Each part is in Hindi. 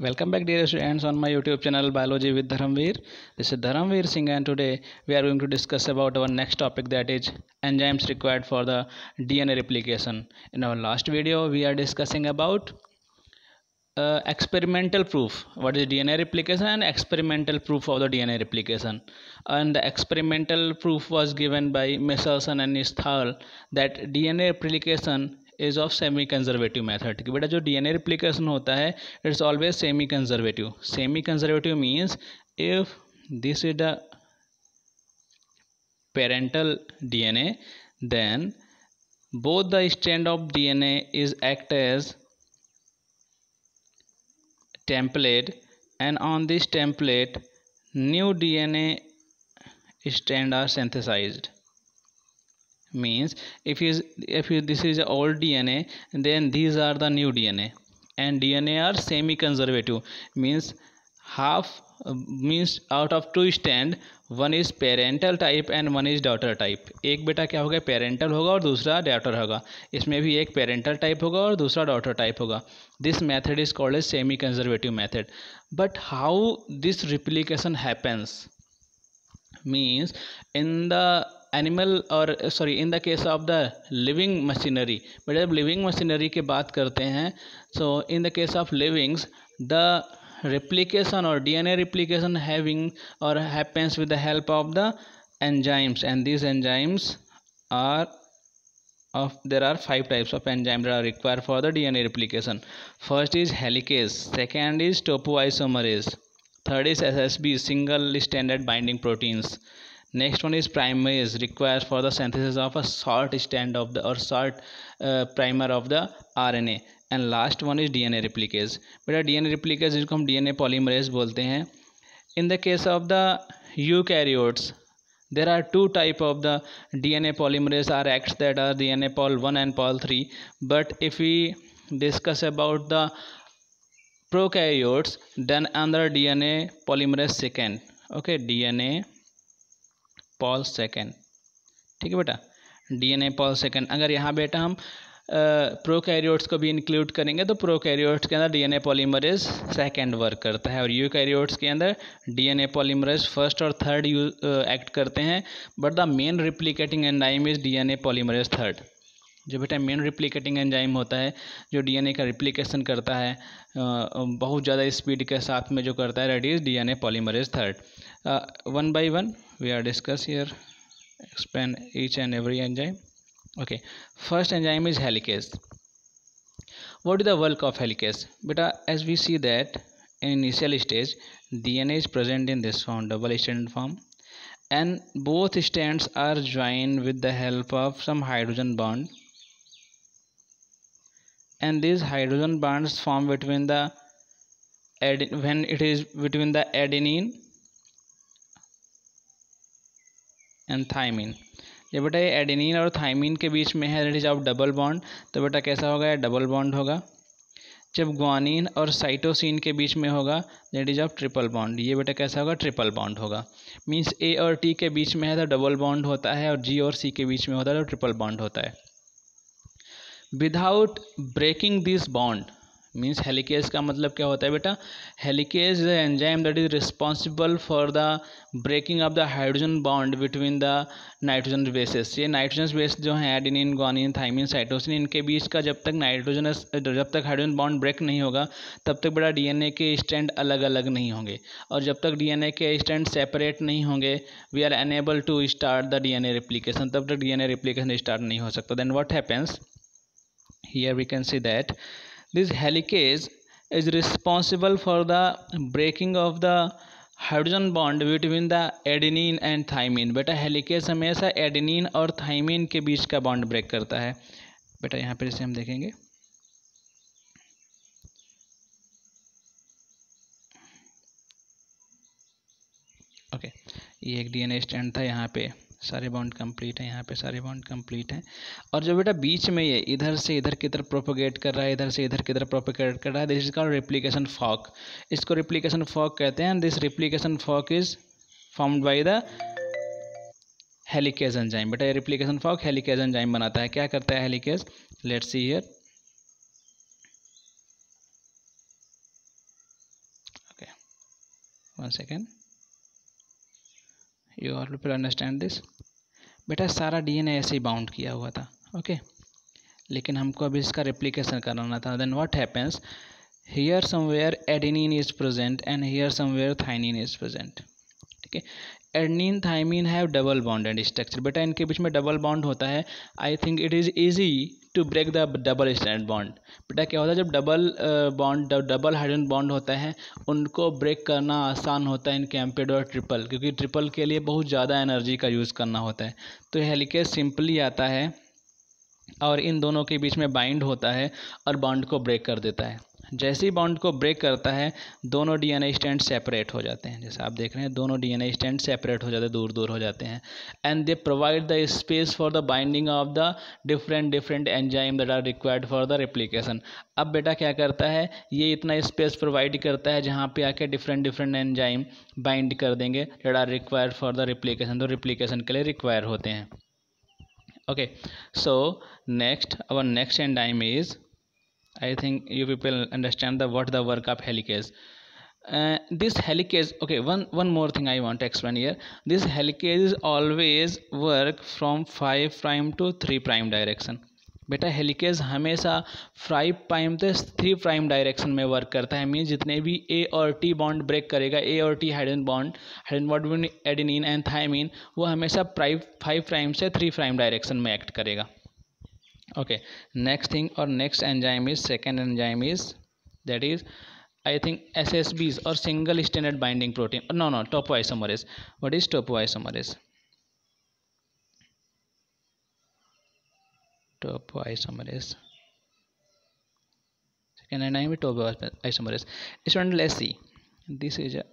Welcome back dear students on my YouTube channel Biology with Dharamveer. This is Dharamveer Singh and today we are going to discuss about our next topic that is enzymes required for the DNA replication. In our last video we are discussing about uh, experimental proof what is DNA replication and experimental proof of the DNA replication and the experimental proof was given by Messelson and Isthal that DNA replication is of semi conservative method ठीक बेटा जो डी एन ए रिप्लीकेशन होता है it's always semi conservative semi conservative means if this is the parental D N A then both the stand of D N A is act as template and on this template new D N A stand are synthesized means if you if you this is old dna then these are the new dna and dna are semi conservative means half means out of two stand one is parental type and one is daughter type एक बेटा क्या होगा पेरेंटल होगा और दूसरा डॉटर होगा इसमें भी एक पेरेंटल टाइप होगा और दूसरा डॉटर टाइप होगा this method is called as semi conservative method but how this replication happens means in the animal और sorry in the case of the living machinery but जब लिविंग मशीनरी की बात करते हैं so in the case of livings the replication और D N A replication having और happens with the help of the enzymes and this enzymes are of there are five types of enzyme are require for the D N A replication first is helicase second is topo topoisomerase third is S S B single standard binding proteins next one is primase required for the synthesis of a short strand of the or short uh, primer of the rna and last one is DNA replicase बेटा डीएनए रिप्लिकेज जिसको हम डीएनए पॉलीमरेज बोलते हैं in the case of the eukaryotes there are two type of the dna polymerase are acts that are dna pol 1 and pol 3 but if we discuss about the prokaryotes then another dna polymerase second okay dna pol second ठीक है बेटा डीएनए पॉल सेकेंड अगर यहाँ बेटा हम प्रोकैरियोट्स को भी इंक्लूड करेंगे तो प्रोकैरियोट्स के अंदर डीएनए पॉलीमरेज सेकेंड वर्क करता है और यूकैरियोट्स के अंदर डीएनए पॉलीमरेज फर्स्ट और थर्ड एक्ट करते हैं but the main replicating enzyme is a polymerase third जो बेटा मेन रिप्लिकेटिंग एंजाइम होता है जो डीएनए का रिप्लिकेशन करता है बहुत ज़्यादा स्पीड के साथ में जो करता है रेडीज is DNA polymerase third one by one we are discuss here explain each and every enzyme okay first enzyme is helicase what is the work of helicase beta as we see that in initial stage dna is present in this form double stranded form and both strands are joined with the help of some hydrogen bond and these hydrogen bonds form between the when it is between the adenine and thymine जब बेटा ये एडिनिन और थाइमिन के बीच में है इज ऑफ डबल बॉन्ड तो बेटा कैसा होगा डबल बॉन्ड होगा जब ग्वानिन और साइटोसिन के बीच में होगा that is of triple bond ये बेटा कैसा होगा ट्रिपल बॉन्ड होगा मीन्स ए और टी के बीच में है तो डबल बॉन्ड होता है और जी और सी के बीच में होता है तो ट्रिपल बॉन्ड होता है without breaking this bond means helicase का मतलब क्या होता है बेटा helicase the enzyme that is responsible for the breaking of the hydrogen bond between the nitrogen bases ये नाइट्रोजन बेस जो है एडिनिन ग्वानिन थाइमिन साइटोसिन इनके बीच का जब तक नाइट्रोजन जब तक हाइड्रोजन बॉन्ड ब्रेक नहीं होगा तब तक बेटा डीएनए के स्टैंड अलग अलग नहीं होंगे और जब तक डीएनए के स्टैंड सेपरेट नहीं होंगे we are unable to start the DNA replication तब तक डीएनए रिप्लीकेशन स्टार्ट नहीं हो सकता then what happens here we can see that this helicase is responsible for the breaking of the hydrogen bond between the adenine and thymine बेटा हेलिकेस हमेशा एडिनिन और थाइमिन के बीच का बॉन्ड ब्रेक करता है बेटा यहाँ पर इसे हम देखेंगे ओके okay. ये एक डीएनए स्टैंड था यहाँ पे सारे बाउंड कंप्लीट हैं यहाँ पे सारे बाउंड कंप्लीट हैं और जो बेटा बीच में ये इधर से इधर की तरफ प्रोपोगेट कर रहा है इधर से इधर की तरफ प्रोपोगेट कर रहा है this is called replication fork इसको रिप्लीकेशन फॉक कहते हैं and this replication fork is formed by the helicase enzyme बेटा ये रिप्लीकेशन फॉक हेलिकेज एंजाइम बनाता है क्या करता है helicase let see here one second you all people understand this बेटा सारा डीएनए ऐसे ही बाउंड किया हुआ था ओके लेकिन हमको अभी इसका रिप्लीकेशन कराना था then what happens here somewhere adenine is present and here somewhere thymine is present ठीक है adenine thymine have double bounded structure बेटा इनके बीच में डबल बाउंड होता है I think it is easy to break the double stand bond बेटा क्या होता है जब double bond double hydrogen bond होता है उनको ब्रेक करना आसान होता है इन कैम्पेड और ट्रिपल क्योंकि ट्रिपल के लिए बहुत ज़्यादा एनर्जी का यूज़ करना होता है तो हेलिकेस सिंपली आता है और इन दोनों के बीच में बाइंड होता है और बॉन्ड को ब्रेक कर देता है जैसे ही बॉन्ड को ब्रेक करता है दोनों डीएनए स्टैंड सेपरेट हो जाते हैं जैसे आप देख रहे हैं दोनों डीएनए स्टैंड सेपरेट हो जाते हैं दूर दूर हो जाते हैं and they provide the space for the binding of the different different enzyme that are required for the replication अब बेटा क्या करता है ये इतना स्पेस प्रोवाइड करता है जहाँ पर आके डिफरेंट डिफरेंट एंजाइम बाइंड कर देंगे that are required for the replication तो रिप्लीकेशन के लिए रिक्वायर होते हैं okay so next our next enzyme is I think you people understand the what the work of helicase. Uh, this helicase okay one one more thing i want to explain here this helicase is always work from 5 prime to 3 prime direction बेटा हेलिकेज हमेशा फाइव प्राइम से थ्री प्राइम डायरेक्शन में वर्क करता है मीन जितने भी ए और टी बॉन्ड ब्रेक करेगा ए और T hydrogen bond hydrogen bond adenine and thymine वो हमेशा प्राइव फाइव प्राइम से थ्री प्राइम डायरेक्शन में एक्ट करेगा okay next thing or next enzyme is second enzyme is that is I think SSBs or single stranded binding protein no no topoisomerase what is topoisomerase topoisomerase second enzyme is topoisomerase student let's see this is a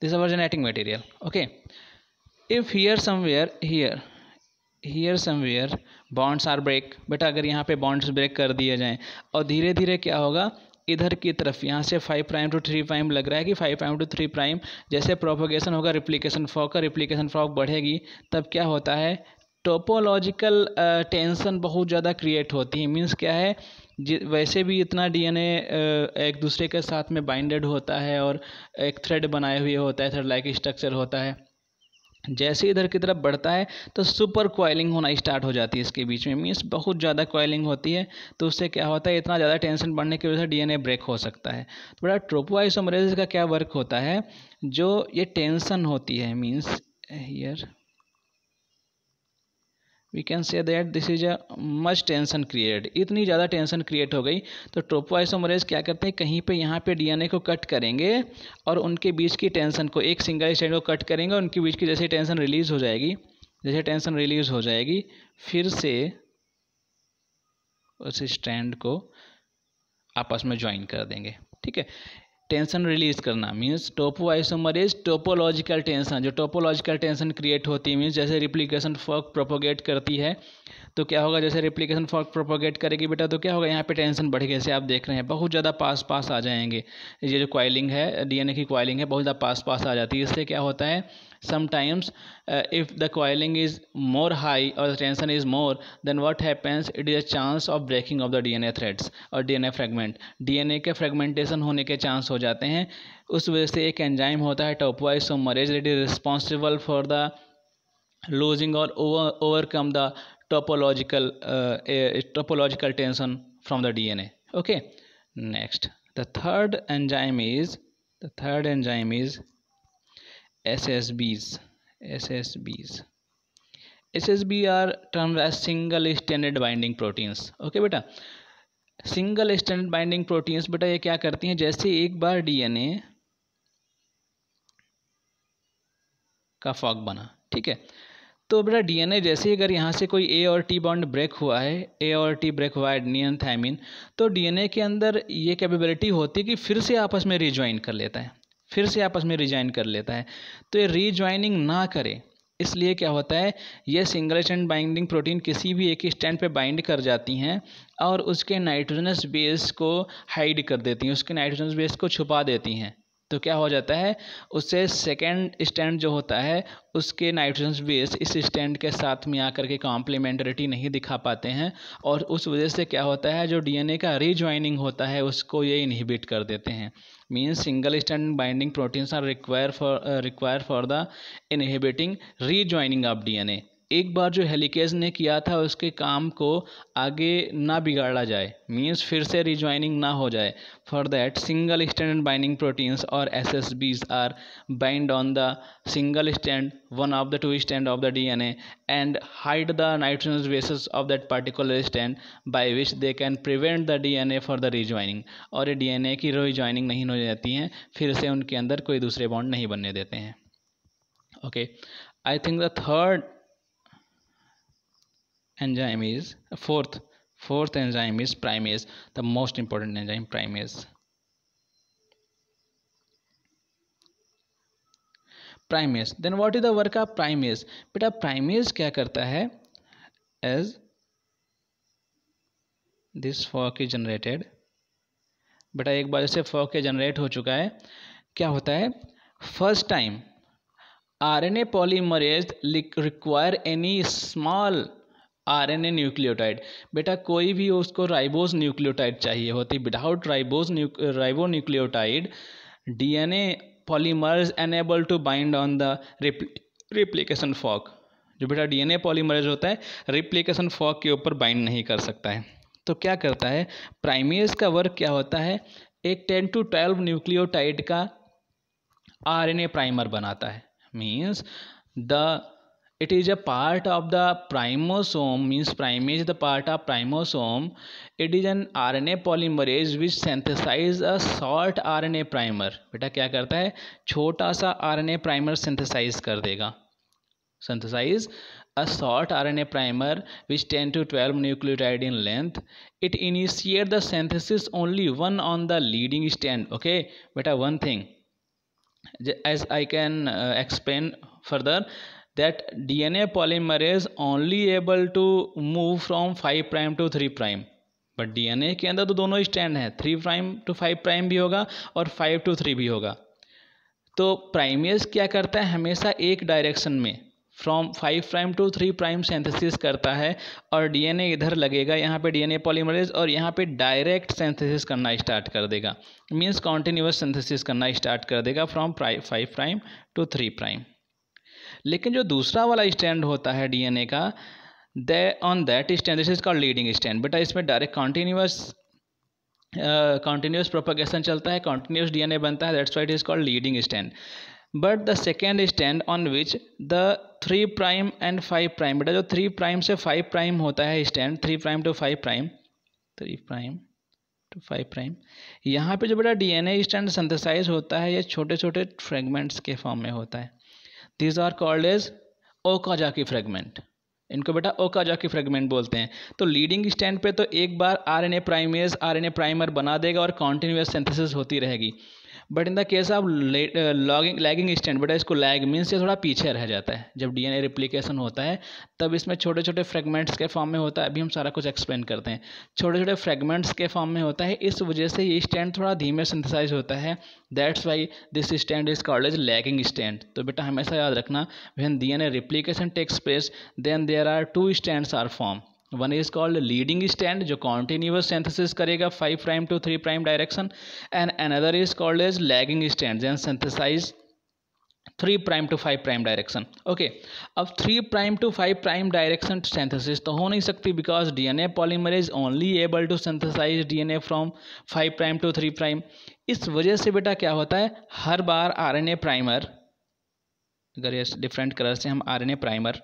this is our genetic material okay if here somewhere here here somewhere bonds are break बेटा अगर यहाँ पे बॉन्ड्स ब्रेक कर दिए जाएँ और धीरे धीरे क्या होगा इधर की तरफ यहाँ से five prime to three prime लग रहा है कि five prime to three prime जैसे प्रोपोगेशन होगा रिप्लीकेशन फॉक का रिप्लीकेशन फॉक बढ़ेगी तब क्या होता है टोपोलॉजिकल टेंशन बहुत ज़्यादा क्रिएट होती है मीन्स क्या है वैसे भी इतना डीएनए एक दूसरे के साथ में बाइंडेड होता है और एक थ्रेड बनाए हुए होता है थ्रेड लाइक स्ट्रक्चर होता है जैसे इधर की तरफ बढ़ता है तो सुपर कॉयलिंग होना स्टार्ट हो जाती है इसके बीच में मीन्स बहुत ज़्यादा कॉयलिंग होती है तो उससे क्या होता है इतना ज़्यादा टेंशन बढ़ने की वजह से डीएनए ब्रेक हो सकता है तो बड़ा ट्रोपोआइसोमरेज का क्या वर्क होता है जो ये टेंशन होती है means here we can say that this is a much tension create इतनी ज़्यादा टेंशन क्रिएट हो गई तो ट्रोपोआइसोमरेज क्या करते हैं कहीं पे यहाँ पे डीएनए को कट करेंगे और उनके बीच की टेंशन को एक सिंगल स्टैंड को कट करेंगे और उनके बीच की जैसे टेंशन रिलीज़ हो जाएगी जैसे टेंशन रिलीज़ हो जाएगी फिर से उस स्टैंड को आपस में ज्वाइन कर देंगे ठीक है टेंशन रिलीज करना means topo is topological tension जो टोपोलॉजिकल टेंशन क्रिएट होती है मीन्स जैसे रिप्लीकेशन फॉक प्रोपोगेट करती है तो क्या होगा जैसे रिप्लीकेशन फॉक प्रोपोगेट करेगी बेटा तो क्या होगा यहाँ पे टेंशन बढ़ गई जैसे आप देख रहे हैं बहुत ज़्यादा पास पास आ जाएंगे ये जो क्वाइलिंग है डी की क्वाइलिंग है बहुत ज़्यादा पास पास आ जाती है इससे क्या होता है sometimes uh, if the coiling is more high or the tension is more then what happens it is a chance of breaking of the dna threads or dna fragment dna ke fragmentation hone ke chance ho jate हो जाते हैं उस वजह से एक एंजाइम होता है topoisomerase it is responsible for the loosing और overcome the uh, topological tension from the dna okay next the third enzyme is the third enzyme is S S B's S S B's S S B are term single standard binding proteins okay बेटा सिंगल स्टैंडर्ड बाइंडिंग प्रोटीन्स बेटा ये क्या करती हैं जैसे एक बार डीएनए का फॉक बना ठीक है तो बेटा डीएनए जैसे अगर यहाँ से कोई ए और टी बॉन्ड ब्रेक हुआ है ए और टी ब्रेक हुआ है एडनियन थैमिन तो डीएनए के अंदर ये कैपेबिलिटी होती है कि फिर से आपस में रिज्वाइन कर लेता है फिर से आपस में रिजाइन कर लेता है तो ये रिज्वाइनिंग ना करे इसलिए क्या होता है ये सिंगल स्टैंड बाइंडिंग प्रोटीन किसी भी एक स्टैंड पे बाइंड कर जाती हैं और उसके नाइट्रोजनस बेस को हाइड कर देती हैं उसके नाइट्रोजनस बेस को छुपा देती हैं तो क्या हो जाता है उससे सेकेंड स्टैंड जो होता है उसके नाइट्रोजन बेस इस स्टैंड के साथ में आकर के कॉम्प्लीमेंटरिटी नहीं दिखा पाते हैं और उस वजह से क्या होता है जो डीएनए का रीजॉइनिंग होता है उसको ये इनहिबिट कर देते हैं means single stand binding proteins are require for require for the inhibiting rejoining of D एक बार जो हेलिकेज ने किया था उसके काम को आगे ना बिगाड़ा जाए मीन्स फिर से रिज्वाइनिंग ना हो जाए for that single stand binding proteins और S S B's are bind on the single stand one of the two stand of the D N A and hide the nitrogen bases of that particular stand by which they can prevent the D N A for the rejoining और ये डी एन ए की रिज्वाइनिंग नहीं हो जाती हैं फिर से उनके अंदर कोई दूसरे बॉन्ड नहीं बनने देते हैं okay I think the third enzyme is fourth fourth enzyme is primase the most important enzyme primase primase then what is the work of primase बेटा प्राइमेस क्या करता है as this fork is generated बेटा एक बार जैसे फॉक के जनरेट हो चुका है क्या होता है first time R N A polymerase require any small R N A nucleotide बेटा कोई भी उसको राइबोज न्यूक्लियोटाइड चाहिए होती without new ribonucleotide D N A polymerase unable to bind on the replication fork जो बेटा डी एन ए पॉलीमर्स होता है रिप्लीकेशन फॉक के ऊपर बाइंड नहीं कर सकता है तो क्या करता है प्राइमेज का वर्क क्या होता है एक टेन टू ट्वेल्व न्यूक्लियोटाइड का आरएनए प्राइमर बनाता है means the it is a part of the primosome means prime is the part of primosome it is an rna polymerase which synthesize a short rna primer beta kya karta hai chhota sa rna primer synthesize kar dega synthesize a short rna primer which 10 to 12 nucleotide in length it initiate the synthesis only one on the leading strand okay beta one thing as i can uh, explain further that DNA polymerase only able to move from 5 prime to 3 prime but A के अंदर तो दोनों स्टैंड हैं three prime to five prime भी होगा और फाइव टू थ्री भी होगा तो प्राइमेस क्या करता है हमेशा एक डायरेक्शन में from five prime to three prime synthesis करता है और डी एन ए इधर लगेगा यहाँ पे ए पॉलीमरेज और यहाँ पे डायरेक्ट सेंथेसिस करना स्टार्ट कर देगा मीन्स कॉन्टिन्यूस सेंथेसिस करना स्टार्ट कर देगा from five prime to three prime लेकिन जो दूसरा वाला स्टैंड होता है डीएनए का the on that strand this is called leading strand बेटा इसमें डायरेक्ट कॉन्टीन्यूस कॉन्टीन्यूस प्रोपोगेशन चलता है कॉन्टीन्यूस डीएनए बनता है that's why it is called leading strand but the second strand on which the three prime and five prime बेटा जो थ्री प्राइम से फाइव प्राइम होता है strand three prime to five prime three prime to five prime यहाँ पे जो बेटा डीएनए स्टैंड सिंथेसाइज होता है ये छोटे छोटे फ्रेगमेंट्स के फॉर्म में होता है these are called as Okazaki fragment इनको बेटा ओकाजाकी फ्रेगमेंट बोलते हैं तो लीडिंग स्टैंड पे तो एक बार आरएनए प्राइमेज आरएनए प्राइमर बना देगा और कॉन्टिन्यूस सिंथेसिस होती रहेगी but in the case of logging lagging strand बेटा इसको लैग मीन्स ये थोड़ा पीछे रह जाता है जब डीएनए रिप्लिकेशन होता है तब इसमें छोटे छोटे फ्रेगमेंट्स के फॉर्म में होता है अभी हम सारा कुछ एक्सप्लेन करते हैं छोटे छोटे फ्रेगमेंट्स के फॉर्म में होता है इस वजह से ये स्टैंड थोड़ा धीमे सिंथिसाइज होता है that's why this strand is called as lagging strand तो बेटा हमेशा याद रखना when D N A replication takes place then there are two strand are form one is called leading strand जो कॉन्टिन्यूस सेंथेसिस करेगा five prime to three prime direction and another is called as lagging strand जैन synthesize three prime to five prime direction okay अब three prime to five prime direction synthesis तो हो नहीं सकती because D N A polymer is only able to D N A from five prime to three prime इस वजह से बेटा क्या होता है हर बार आर एन ए प्राइमर अगर ये डिफरेंट कलर से हम आर एन ए प्राइमर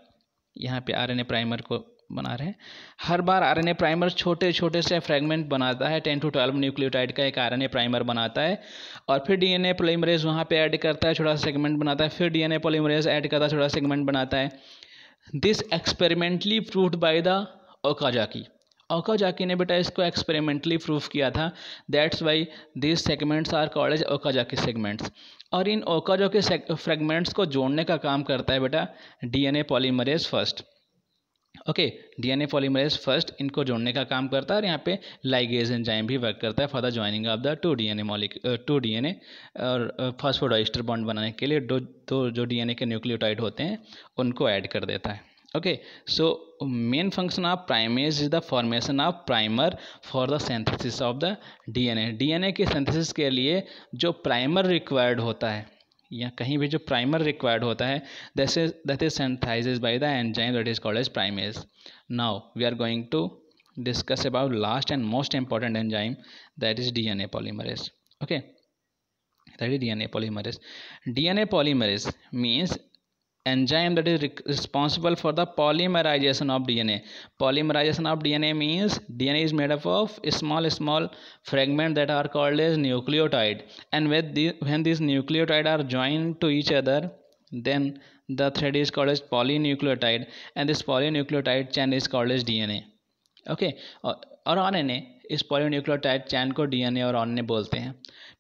यहाँ पे आर एन ए प्राइमर को बना रहे हैं हर बार आरएनए प्राइमर छोटे छोटे से फ्रेगमेंट बनाता है टेन टू ट्वेल्व न्यूक्लियोटाइड का एक आरएनए प्राइमर बनाता है और फिर डीएनए पोलीमरेज वहाँ पे ऐड करता है छोटा सा सेगमेंट बनाता है फिर डीएनए पोलीमरेज ऐड करता है छोटा सेगमेंट बनाता है this experimentally proved by the Okazaki Okazaki ने बेटा इसको एक्सपेरिमेंटली प्रूव किया था that's why this segments are call as Okazaki segments और इन के फ्रेगमेंट्स को जोड़ने का काम करता है बेटा DNA polymerase first okay DNA polymerase first इनको जोड़ने का काम करता है और यहाँ पे लाइगेज एंजाइम भी वर्क करता है for the joining of the two DNA molecule to DNA और फॉस्फोडाइस्टर uh, बॉन्ड बनाने के लिए दो दो जो डीएनए के न्यूक्लियोटाइड होते हैं उनको ऐड कर देता है okay so main function of primase is the formation of primer for the synthesis of the DNA DNA के सेंथेसिस के लिए जो प्राइमर रिक्वायर्ड होता है या कहीं भी जो प्राइमर रिक्वायर्ड होता है that is that is synthesize by the enzyme that is called as primase now we are going to discuss about last and most important enzyme that is D N A polymerase okay is D N A polymerase D N A polymerase means enzyme that is responsible for the polymerization of DNA. Polymerization of DNA means DNA is made up of small small fragments that are called as nucleotide and when, the, when these nucleotide are joined to each other then the thread is called as polynucleotide and this polynucleotide chain is called as DNA okay or, uh, or RNA इस पॉलीन्यूक्लियोटाइड चैन को डीएनए और आरएनए बोलते हैं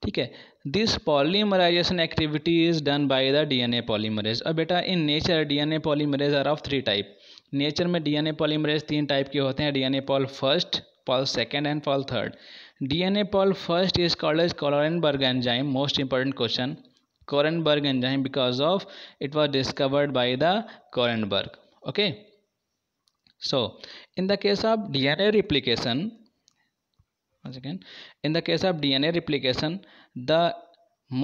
ठीक है this polymerization activity is done by the DNA polymerase और बेटा in nature DNA polymerase are of three type नेचर में डीएनए पॉलीमरेज तीन टाइप के होते हैं DNA pol first pol second and pol third DNA pol first is called as Kornberg enzyme most important question Kornberg enzyme because of it was discovered by the कोरेनबर्ग okay so in the case of dna replication once again in the case of dna replication the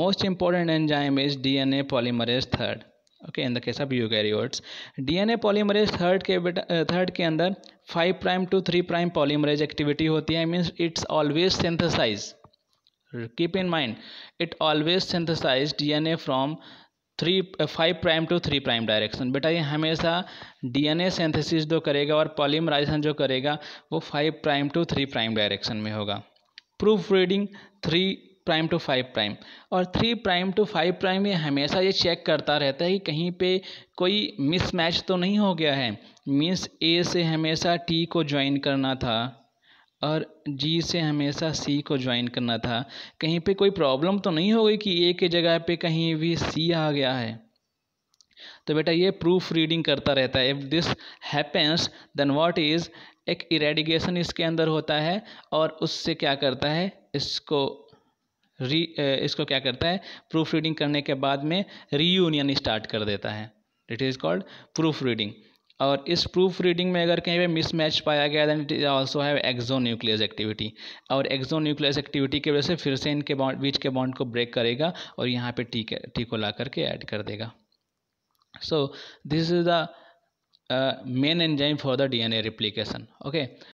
most important enzyme is dna polymerase third okay in the case of eukaryotes DNA polymerase third के बेटा थर्ड के अंदर five prime to three prime polymerase activity होती है means it's always synthesize keep in mind it always synthesize DNA from three five prime to three prime direction बेटा ये हमेशा डीएनए सिंथेसिस जो करेगा और पॉलीमराइजेशन जो करेगा वो five prime to three prime direction में होगा proofreading three prime to five prime और three prime to five prime ये हमेशा ये चेक करता रहता है कि कहीं पे कोई मिसमैच तो नहीं हो गया है मीन्स ए से हमेशा टी को ज्वाइन करना था और जी से हमेशा सी को ज्वाइन करना था कहीं पे कोई प्रॉब्लम तो नहीं हो गई कि ए के जगह पे कहीं भी सी आ गया है तो बेटा ये प्रूफ रीडिंग करता रहता है if this happens then what is एक इरेडिगेशन इसके अंदर होता है और उससे क्या करता है इसको री इसको क्या करता है प्रूफ रीडिंग करने के बाद में रीयूनियन स्टार्ट कर देता है it is called proofreading और इस प्रूफ रीडिंग में अगर कहीं पे मिसमैच पाया गया then it also have exonuclease activity और एक्जो न्यूक्लियस एक्टिविटी की वजह से फिर से इनके बॉन्ड बीच के बॉन्ड को ब्रेक करेगा और यहाँ पे टी टी को ला करके ऐड कर देगा so this is the main enzyme for the D N A replication okay